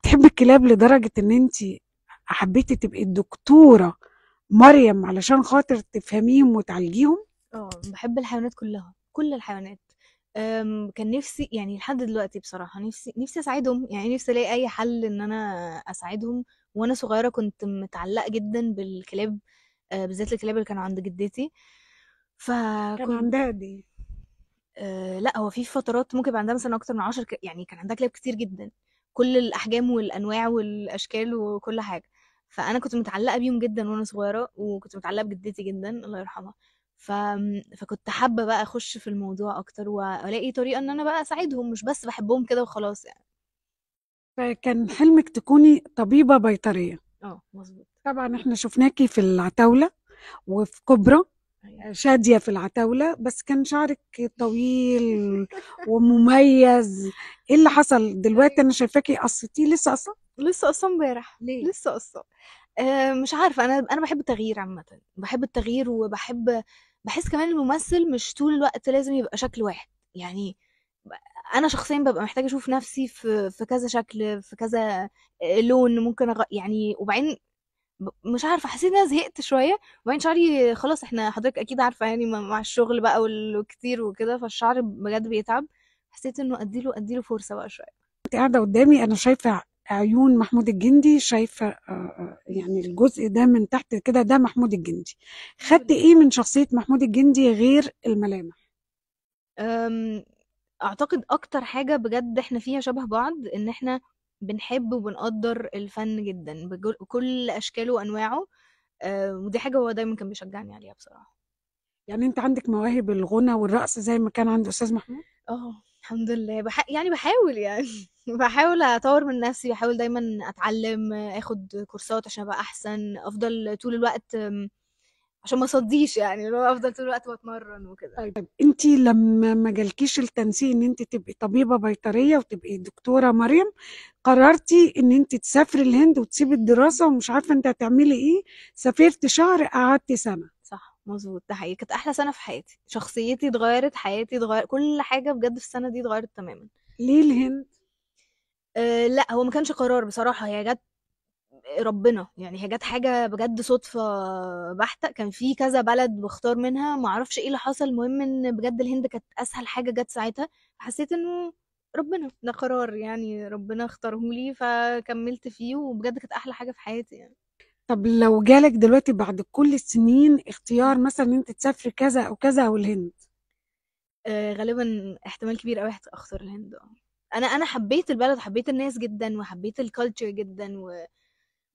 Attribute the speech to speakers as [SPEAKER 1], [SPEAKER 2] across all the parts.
[SPEAKER 1] بتحبي الكلاب لدرجة إن أنت حبيتي تبقي الدكتورة مريم علشان خاطر تفهميهم وتعالجيهم؟
[SPEAKER 2] اه بحب الحيوانات كلها كل الحيوانات كان نفسي يعني لحد دلوقتي بصراحة نفسي نفسي أساعدهم يعني نفسي ألاقي أي حل إن أنا أساعدهم وأنا صغيرة كنت متعلقة جدا بالكلاب آه، بالذات الكلاب اللي كانوا عند جدتي ف كان عندها دي إيه؟ آه لا هو في فترات ممكن يبقى عندها مثلا أكتر من عشر ك... يعني كان عندها كلاب كتير جدا كل الاحجام والانواع والاشكال وكل حاجه فانا كنت متعلقه بيهم جدا وانا صغيره وكنت متعلقه بجدتي جدا الله يرحمها ف... فكنت حابه بقى اخش في الموضوع اكتر والاقي طريقه ان انا بقى اساعدهم مش بس بحبهم كده وخلاص يعني
[SPEAKER 1] فكان حلمك تكوني طبيبه بيطريه اه مظبوط طبعا احنا شفناكي في العتاوله وفي كوبرا شادية في العتاولة بس كان شعرك طويل ومميز ايه اللي حصل دلوقتي انا شايفاكي قصتيه لسه قصة لسه قصة امبارح ليه لسه قصة
[SPEAKER 2] آه، مش عارفة انا انا بحب التغيير عامة بحب التغيير وبحب بحس كمان الممثل مش طول الوقت لازم يبقى شكل واحد يعني انا شخصيا ببقى محتاجه اشوف نفسي في في كذا شكل في كذا آه، لون ممكن أغ... يعني وبعدين مش عارفه حسيت ان انا زهقت شويه وبعدين شعري خلاص احنا حضرتك اكيد عارفه يعني مع الشغل بقى والكتير وكده فالشعر بجد بيتعب حسيت انه اديله اديله فرصه
[SPEAKER 1] بقى شويه انت قاعده قدامي انا شايفه عيون محمود الجندي شايفه آه، آه، يعني الجزء ده من تحت كده ده محمود الجندي خدت ايه من شخصيه محمود الجندي غير الملامح اعتقد اكتر حاجه بجد احنا
[SPEAKER 2] فيها شبه بعض ان احنا بنحب وبنقدر الفن جدا بكل اشكاله وانواعه آه، ودي حاجه هو دايما كان بيشجعني عليها بصراحه
[SPEAKER 1] يعني انت عندك مواهب الغنى والرقص زي ما كان عند استاذ محمود
[SPEAKER 2] اه الحمد لله بح... يعني بحاول يعني بحاول اطور من نفسي بحاول دايما اتعلم آه، اخد كورسات عشان ابقى احسن افضل طول الوقت عشان ما صديش يعني اللي هو افضل طول الوقت بتمرن
[SPEAKER 1] وكده طيب،, طيب انت لما ما جالكيش التنسيق ان انت تبقي طبيبه بيطريه وتبقي دكتوره مريم قررتي ان انت تسافري الهند وتسيبي الدراسه ومش عارفه انت هتعملي ايه سافرت شهر قعدت سنه صح
[SPEAKER 2] مظبوط ده حقيقي كانت احلى سنه في حياتي شخصيتي اتغيرت حياتي اتغيرت كل حاجه بجد في السنه دي اتغيرت تماما ليه الهند آه لا هو ما كانش قرار بصراحه هي جت ربنا يعني هي جت حاجه بجد صدفه بحته كان في كذا بلد بختار منها ما اعرفش ايه اللي حصل المهم ان بجد الهند كانت اسهل حاجه جت ساعتها حسيت انه ربنا ده قرار يعني ربنا اختاره لي فكملت فيه وبجد كانت احلى حاجه في حياتي يعني
[SPEAKER 1] طب لو جالك دلوقتي بعد كل السنين اختيار مثلا انت تسافري كذا او كذا او الهند
[SPEAKER 2] آه غالبا احتمال كبير قوي اختار الهند آه. انا انا حبيت البلد حبيت الناس جدا وحبيت الكالتشر جدا و...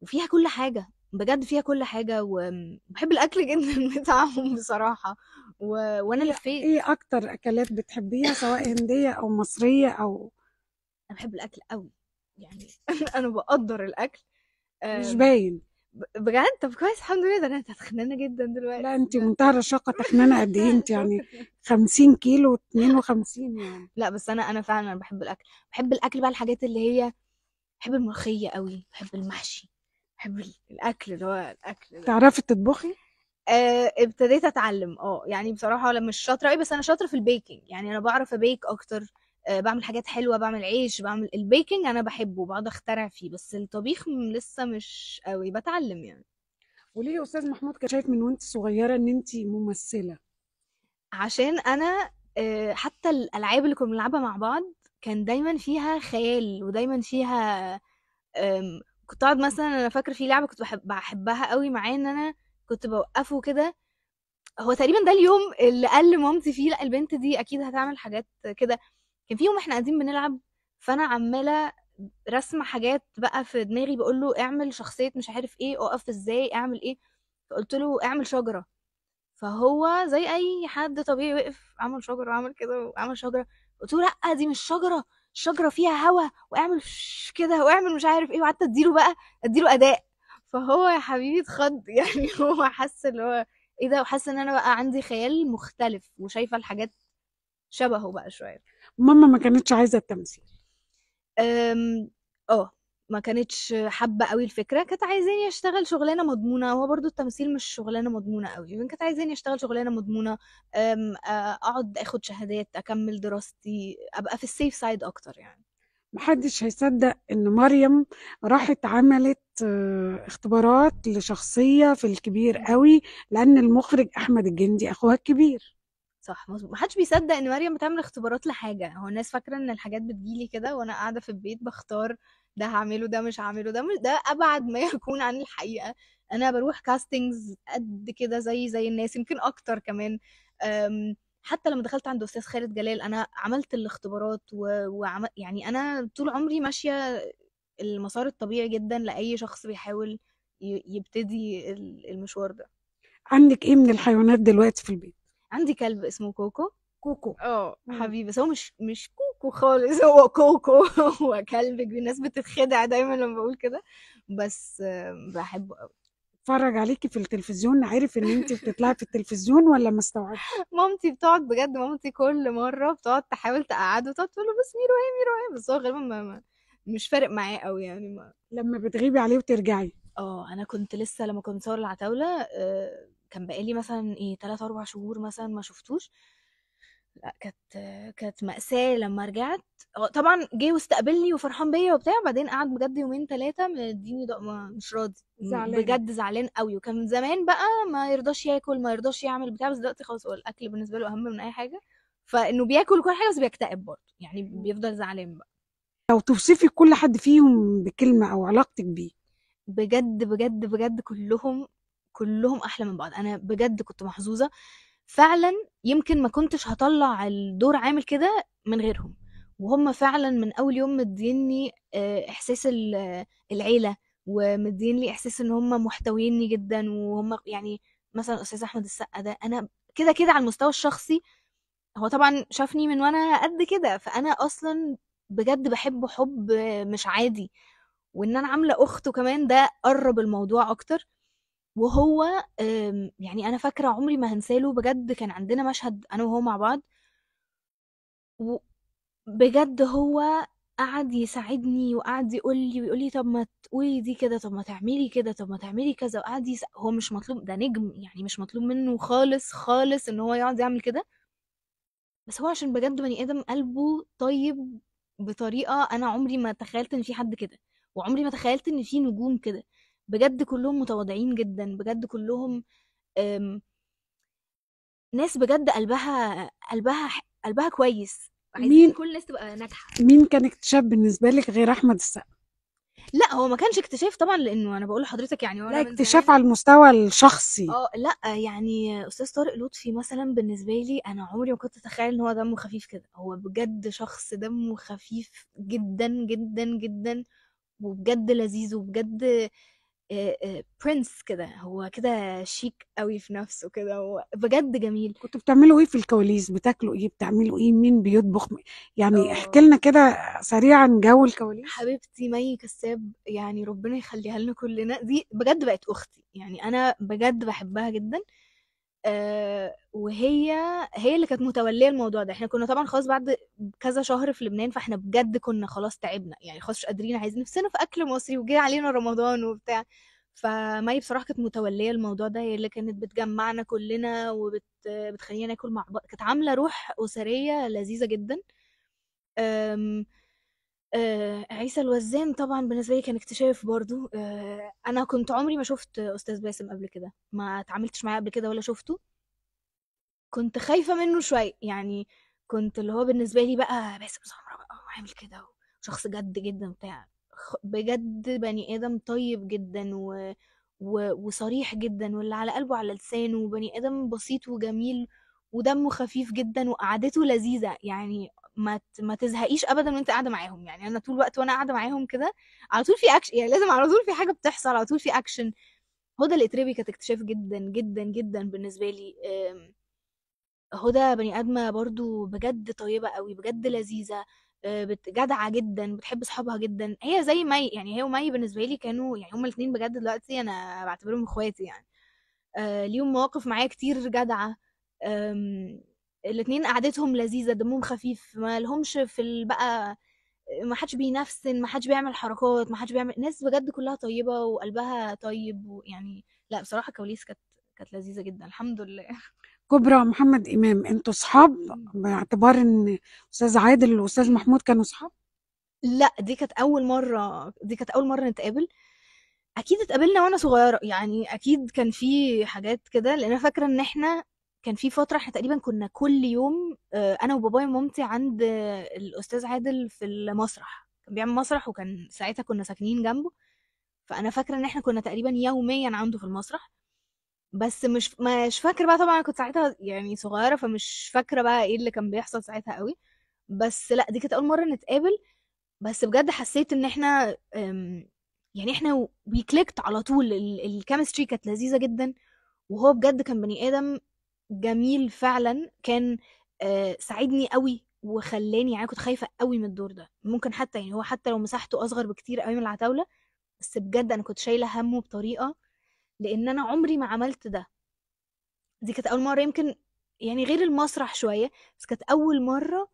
[SPEAKER 2] وفيها كل حاجة بجد فيها كل حاجة وبحب الأكل جدا بتاعهم بصراحة و...
[SPEAKER 1] وأنا لفيت إيه أكتر أكلات بتحبيها سواء هندية أو مصرية أو
[SPEAKER 2] أنا بحب الأكل أوي يعني أنا بقدر الأكل مش باين بجد طب كويس الحمد لله ده انا تخنانه جدا دلوقتي لا
[SPEAKER 1] انت منتهى الرشاقه تخنانه قد ايه انت يعني 50 كيلو 52 يعني
[SPEAKER 2] لا بس انا انا فعلا بحب الاكل بحب الاكل بقى الحاجات اللي هي بحب الملوخيه قوي بحب المحشي بحب الاكل اللي هو الاكل
[SPEAKER 1] ده. تعرفي تطبخي
[SPEAKER 2] آه ابتديت اتعلم اه يعني بصراحه انا مش شاطره قوي بس انا شاطره في البيكنج يعني انا بعرف ابيك اكتر آه بعمل حاجات حلوه بعمل عيش بعمل البيكنج انا بحبه بقعد اخترع فيه بس الطبيخ لسه مش قوي بتعلم يعني
[SPEAKER 1] وليه يا استاذ محمود كان شايف من وانت صغيره ان انت ممثله
[SPEAKER 2] عشان انا آه حتى الالعاب اللي كنا بنلعبها مع بعض كان دايما فيها خيال ودايما فيها كنت اقعد مثلا انا فاكره في لعبه كنت بحب بحبها قوي معاه ان انا كنت بوقفه كده هو تقريبا ده اليوم اللي قال لمامتي فيه لا البنت دي اكيد هتعمل حاجات كده كان في يوم احنا قاعدين بنلعب فانا عماله رسمه حاجات بقى في دماغي بقول له اعمل شخصيه مش عارف ايه اقف ازاي اعمل ايه فقلت له اعمل شجره فهو زي اي حد طبيعي وقف عمل شجره وعمل كده وعمل شجره قلت له لا دي مش شجره شجره فيها هوا واعمل كده واعمل مش عارف ايه وقعدت اديله بقى اديله اداء فهو يا حبيبي اتخض يعني هو حس اللي هو ايه ده وحس ان انا بقى عندي خيال مختلف وشايفه الحاجات شبهه بقى شويه
[SPEAKER 1] ماما ما كانتش عايزه التمثيل
[SPEAKER 2] اه ما كانتش حابه قوي الفكره كانت عايزاني اشتغل شغلانه مضمونه هو برضو التمثيل مش شغلانه مضمونه قوي يعني كانت عايزاني اشتغل شغلانه مضمونه اقعد اخد شهادات اكمل دراستي ابقى في السيف سايد اكتر يعني
[SPEAKER 1] محدش هيصدق ان مريم راحت عملت آه، اختبارات لشخصيه في الكبير قوي لان المخرج احمد الجندي اخوها الكبير
[SPEAKER 2] صح مظبوط محدش بيصدق ان مريم بتعمل اختبارات لحاجه هو الناس فاكره ان الحاجات بتجيلي كده وانا قاعده في البيت بختار ده هعمله ده مش هعمله ده مش ده ابعد ما يكون عن الحقيقه انا بروح كاستنجز قد كده زي زي الناس يمكن اكتر كمان حتى لما دخلت عند استاذ خالد جلال انا عملت الاختبارات وعمل يعني انا طول عمري ماشيه المسار الطبيعي جدا لاي شخص بيحاول يبتدي المشوار ده
[SPEAKER 1] عندك ايه من الحيوانات دلوقتي في البيت
[SPEAKER 2] عندي كلب اسمه كوكو كوكو اه حبيبي بس هو مش مش كوكو كوكو خالص
[SPEAKER 1] هو كوكو
[SPEAKER 2] هو كلب الناس بتتخدع دايما لما بقول كده بس بحبه
[SPEAKER 1] قوي اتفرج عليكي في التلفزيون عارف ان انت بتطلعي في التلفزيون ولا مستوعبه
[SPEAKER 2] مامتي بتقعد بجد مامتي كل مره بتقعد تحاول تقعده وتقعد تقول له بس ميرو ايه ميرو ايه بس هو غالبا مش فارق معاه قوي يعني ما. لما بتغيبي عليه وترجعي اه انا كنت لسه لما كنت صور العتاوله آه، كان بقالي مثلا ايه 3 4 شهور مثلا ما شفتوش لا كانت كانت مأساة لما رجعت آه، طبعا جه واستقبلني وفرحان بيا وبتاع وبعدين قعد بجد يومين ثلاثة مديني مش راضي زعلان. بجد زعلان قوي وكان من زمان بقى ما يرضاش ياكل ما يرضاش يعمل بتاع بس دلوقتي خلاص هو الأكل بالنسبة له أهم من أي حاجة فإنه بياكل وكل حاجة بس بيكتئب برضه يعني بيفضل زعلان بقى
[SPEAKER 1] لو توصفي كل حد فيهم بكلمة أو علاقتك بيه
[SPEAKER 2] بجد بجد بجد كلهم كلهم أحلى من بعض أنا بجد كنت محظوظة فعلا يمكن ما كنتش هطلع الدور عامل كده من غيرهم وهم فعلا من اول يوم مديني آه، احساس العيله ومدين لي احساس ان هم محتويني جدا وهم يعني مثلا استاذ احمد السقا ده انا كده كده على المستوى الشخصي هو طبعا شافني من وانا قد كده فانا اصلا بجد بحبه حب مش عادي وان انا عامله اخته كمان ده قرب الموضوع اكتر وهو يعني انا فاكره عمري ما هنساله بجد كان عندنا مشهد انا وهو مع بعض بجد هو قعد يساعدني وقعد يقول لي ويقول لي طب ما تقولي دي كده طب ما تعملي كده طب ما تعملي كذا وقعد يس... هو مش مطلوب ده نجم يعني مش مطلوب منه خالص خالص ان هو يقعد يعمل كده بس هو عشان بجد بني ادم قلبه طيب بطريقه انا عمري ما تخيلت ان في حد كده وعمري ما تخيلت ان في نجوم كده بجد كلهم متواضعين جدا بجد كلهم ناس بجد قلبها قلبها قلبها كويس عايزين مين كل الناس تبقى ناجحه
[SPEAKER 1] مين كان اكتشاف بالنسبه لك غير احمد السقا
[SPEAKER 2] لا هو ما كانش اكتشاف طبعا لانه انا بقول لحضرتك يعني لا اكتشاف
[SPEAKER 1] على المستوى الشخصي اه
[SPEAKER 2] لا يعني استاذ طارق لطفي مثلا بالنسبه لي انا عمري ما كنت اتخيل ان هو دمه خفيف كده هو بجد شخص دمه خفيف جدا جدا جدا وبجد لذيذ وبجد برنس كده هو كده شيك قوي في نفسه كده هو بجد جميل كنتوا بتعملوا
[SPEAKER 1] ايه في الكواليس بتاكلوا ايه بتعملوا ايه مين بيطبخ يعني احكي آه. لنا كده سريعا جو الكواليس
[SPEAKER 2] حبيبتي مي كساب يعني ربنا يخليها لنا كلنا دي بجد بقت اختي يعني انا بجد بحبها جدا وهي هي اللي كانت متوليه الموضوع ده احنا كنا طبعا خلاص بعد كذا شهر في لبنان فاحنا بجد كنا خلاص تعبنا يعني خلاص مش قادرين عايزين نفسنا في اكل مصري وجي علينا رمضان وبتاع فماي بصراحه كانت متوليه الموضوع ده هي اللي كانت بتجمعنا كلنا وبتخلينا ناكل مع بعض كانت عامله روح اسريه لذيذه جدا أم... آه عيسى الوزان طبعا بالنسبه لي كان اكتشاف برضو آه انا كنت عمري ما شفت استاذ باسم قبل كده ما اتعاملتش معاه قبل كده ولا شفته كنت خايفه منه شويه يعني كنت اللي هو بالنسبه لي بقى باسم سمره بقى وعامل كده وشخص جد جدا بتاع بجد بني آدم طيب جدا و... و... وصريح جدا واللي على قلبه على لسانه وبني آدم بسيط وجميل ودمه خفيف جدا وقعدته لذيذة يعني ما ت... ما تزهقيش ابدا وانت قاعده معاهم يعني انا طول الوقت وانا قاعده معاهم كده على طول في اكشن يعني لازم على طول في حاجه بتحصل على طول في اكشن هدى الاتربي كانت اكتشاف جدا جدا جدا بالنسبه لي آمم، هدى بني ادمه برضو بجد طيبه قوي بجد لذيذه آه، جدعه جدا بتحب اصحابها جدا هي زي مي يعني هي ومي بالنسبه لي كانوا يعني هما الاثنين بجد دلوقتي انا بعتبرهم اخواتي يعني آه، ليهم مواقف معايا كتير جدعه الاثنين قعدتهم لذيذه دمهم خفيف ما لهمش في بقى ما حدش بينفسن ما حدش بيعمل حركات ما حدش بيعمل ناس بجد كلها طيبه وقلبها طيب ويعني لا بصراحه كواليس كانت كانت لذيذه جدا الحمد لله
[SPEAKER 1] كبرى محمد امام انتوا صحاب باعتبار ان استاذ عادل واستاذ محمود كانوا صحاب
[SPEAKER 2] لا دي كانت اول مره دي كانت اول مره نتقابل اكيد اتقابلنا وانا صغيره يعني اكيد كان في حاجات كده لان انا فاكره ان احنا كان في فتره احنا تقريبا كنا كل يوم آه، انا وبابايا ومامتي عند الاستاذ عادل في المسرح كان بيعمل مسرح وكان ساعتها كنا ساكنين جنبه فانا فاكره ان احنا كنا تقريبا يوميا عنده في المسرح بس مش مش فاكرة بقى طبعا أنا كنت ساعتها يعني صغيرة فمش فاكرة بقى ايه اللي كان بيحصل ساعتها قوي بس لا دي كانت أول مرة نتقابل بس بجد حسيت ان احنا آمم، يعني احنا وي كليكت على طول الكيمستري كانت لذيذة جدا وهو بجد كان بني آدم جميل فعلا كان آه، ساعدني قوي وخلاني يعني كنت خايفة قوي من الدور ده ممكن حتى يعني هو حتى لو مساحته أصغر بكتير قوي من العتاولة بس بجد أنا كنت شايلة همه بطريقة لان انا عمري ما عملت ده دي كانت اول مره يمكن يعني غير المسرح شويه بس كانت اول مره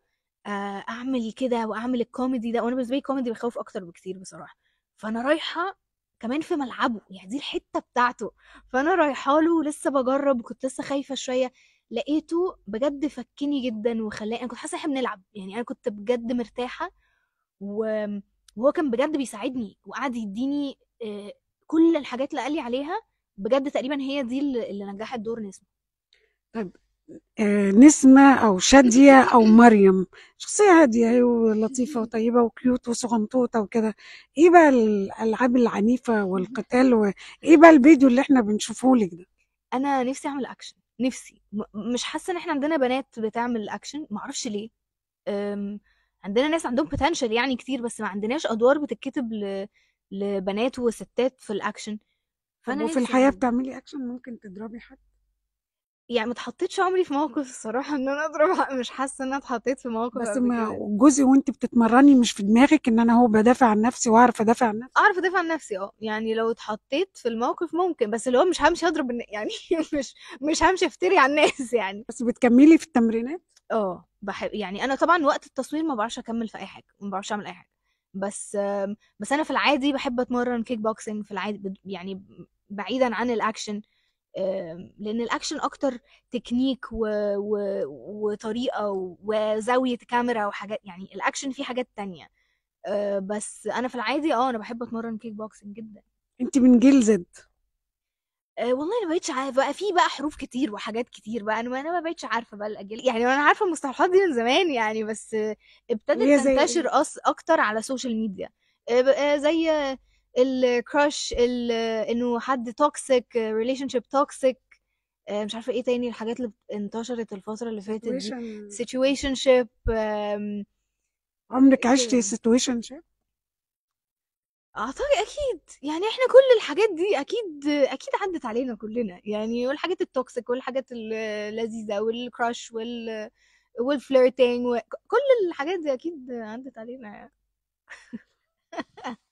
[SPEAKER 2] آه، اعمل كده واعمل الكوميدي ده وانا بالنسبه لي الكوميدي بيخوف اكتر بكتير بصراحه فانا رايحه كمان في ملعبه يعني دي الحته بتاعته فانا رايحه له لسه بجرب وكنت لسه خايفه شويه لقيته بجد فكني جدا وخلاني انا كنت حاسه احنا بنلعب يعني انا كنت بجد مرتاحه وهو كان بجد بيساعدني وقعد يديني آه، كل الحاجات اللي قال لي عليها بجد تقريبا هي دي اللي نجحت دور نسمه طيب
[SPEAKER 1] آه، نسمة أو شادية أو مريم شخصية هادية ولطيفة وطيبة وكيوت وصغنطوطة وكده إيه بقى الألعاب العنيفة والقتال وإيه بقى الفيديو اللي إحنا بنشوفه لك ده أنا نفسي أعمل أكشن نفسي مش حاسة إن إحنا عندنا
[SPEAKER 2] بنات بتعمل أكشن معرفش ليه عندنا ناس عندهم بوتنشال يعني كتير بس ما عندناش أدوار بتتكتب لبنات وستات في الأكشن فانا وفي الحياه بتعملي
[SPEAKER 1] اكشن ممكن تضربي حد
[SPEAKER 2] يعني ما اتحطيتش عمري في موقف الصراحه ان انا اضرب مش حاسه ان انا اتحطيت في موقف بس ما
[SPEAKER 1] جزء وانت بتتمرني مش في دماغك ان انا هو بدافع عن نفسي واعرف ادافع عن نفسي
[SPEAKER 2] اعرف ادافع عن نفسي اه يعني لو اتحطيت في الموقف ممكن بس اللي هو مش همشي اضرب يعني مش مش همشي افتري على الناس يعني بس بتكملي في التمرينات اه بحب يعني انا طبعا وقت التصوير ما بعرفش اكمل في اي حاجه ما بعرفش اعمل اي حاجه بس بس انا في العادي بحب اتمرن كيك بوكسنج في العادي يعني بعيدا عن الاكشن لان الاكشن اكتر تكنيك و... و... وطريقه وزاويه كاميرا وحاجات يعني الاكشن فيه حاجات تانية آه، بس انا في العادي اه انا بحب اتمرن كيك بوكسنج جدا
[SPEAKER 1] انت من جيل زد
[SPEAKER 2] آه، والله انا ما بقتش عارفه بقى في بقى حروف كتير وحاجات كتير بقى انا انا ما بقتش عارفه بقى الاجيال يعني انا عارفه المصطلحات دي من زمان يعني بس ابتدت تنتشر اكتر على السوشيال آه، ميديا زي الكراش انه حد توكسيك ريليشن شيب توكسيك مش عارفه ايه تاني الحاجات اللي انتشرت الفتره اللي فاتت دي سيتويشن شيب
[SPEAKER 1] عمرك إيه عشتي سيتويشن
[SPEAKER 2] شيب اعتقد اكيد يعني احنا كل الحاجات دي اكيد اكيد عدت علينا كلنا يعني والحاجات التوكسيك والحاجات اللذيذه والكراش وال والفليرتينج وكل الحاجات دي اكيد عدت علينا يعني